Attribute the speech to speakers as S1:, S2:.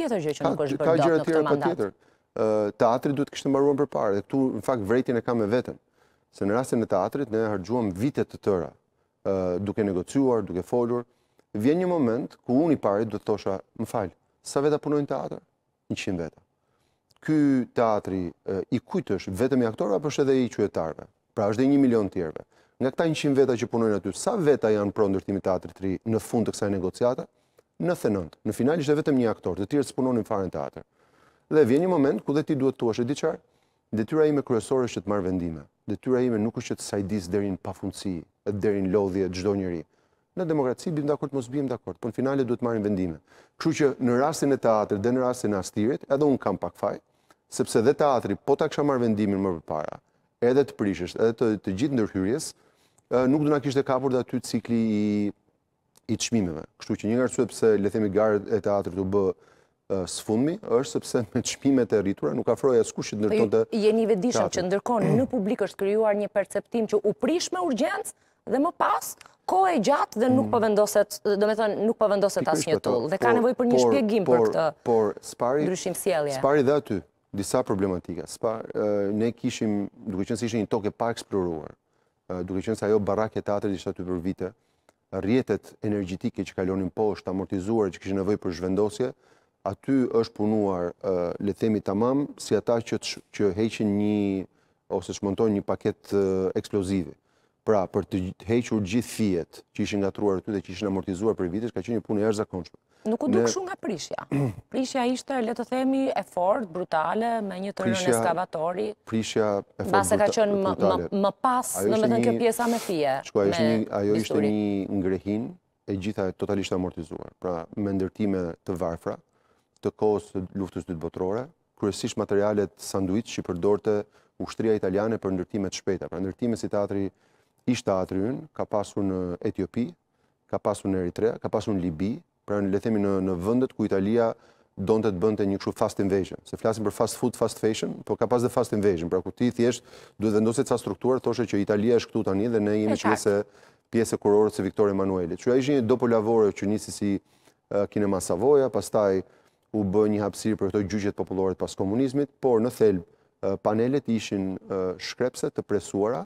S1: tjetër gjë që nuk është bërë dot në këtë mandat. Ka
S2: gjëra tjera teatri duhet të kishte mbaruar përpara dhe këtu në fakt vërejtin e kam me veten. Se në rastin e teatrit ne harxhuam vite të tëra ë duke negociuar, duke folur. Vjen një moment ku unë i pari do të thosha, më fal, sa veta punojnë teatri? 100 veta. Ky teatri i kujt është? Vetëm i aktorëve apo është edhe i qytetarëve? Pra është dhe 1 milion të tjerëve. Nga këta 100 veta që punojnë aty, sa veta janë pro ndërtimit të teatrit të ri në fund të kësaj negociate? 99. Në final ishte vetëm një aktor, të tjerë s'punonin fare në teatr. Dhe vjen një moment ku dhe ti duhet të e di çfarë? Detyra ime kryesore është që të marr vendime. Detyra ime nuk është që të sajdis deri në pafundësi, deri në lodhje çdo njeri. Në demokraci bim dakord, mos bim dakord, por në finale duhet marrin vendime. Kështu që në rastin e teatrit dhe në rastin e astirit, edhe un kam pak faj, sepse dhe teatri po ta kisha marr vendimin më përpara, edhe të prishësh, edhe të, të gjithë ndërhyrjes, nuk do na kishte kapur dhe aty cikli i i çmimeve. Kështu që një nga arsyet pse lethemi themi e teatrit u bë së fundmi është sepse me çmimet e rritura nuk afroi askush që ndërtonte. Po,
S1: Jeni vedishëm që ndërkohë në publik është krijuar një perceptim që u prish me urgjencë dhe më pas kohë e gjatë dhe nuk mm. po vendoset, domethënë nuk po vendoset asnjë tullë. dhe ka nevojë për një shpjegim për këtë.
S2: Por spari ndryshim sjellje. Spari dhe aty disa problematika. ne kishim, duke qenë se ishte një tokë pa eksploruar, duke qenë se ajo e teatrit ishte aty për vite, rjetet energjitike që kalonin po është amortizuar që kështë nëvoj për zhvendosje, aty është punuar lethemi të mamë si ata që heqin një, ose shmonton një paket eksplozivit. Pra, për të hequr gjithë thjet që ishin nga truar të dhe që ishin amortizuar për vitesh, ka që një punë e është
S1: Nuk u duk shumë nga prishja. Prishja ishte, le të themi, efort, brutale, me një të rënë eskavatori.
S2: Prishja, efort, brutale. Base ka qënë më pas në me të në kjo pjesa me
S1: thje. Shkua, ajo ishte
S2: një ngrehin e gjitha e totalisht amortizuar. Pra, me ndërtime të varfra, të kohës të luftës dytë botërore, kërësisht materialet sandwich që përdorte ushtria italiane për ndërtimet shpeta. Pra, ndërtimet si teatri ishte atryn, ka pasur në Etiopi, ka pasur në Eritrea, ka pasur në Libi, pra në lethemi në, në vëndet ku Italia donë të të bënte një këshu fast invasion, se flasim për fast food, fast fashion, po ka pas dhe fast invasion, pra ku ti thjesht duhet dhe ndoset sa struktuar, thoshe që Italia është këtu tani dhe ne jemi që mese pjesë e kurorët se Viktor Emanuelit. Që a ishë një po lavore që njësi si uh, kinema Savoja, pastaj u bë një hapsirë për këto gjyqet popullore pas komunizmit, por në thelb panelet ishin shkrepse të presuara,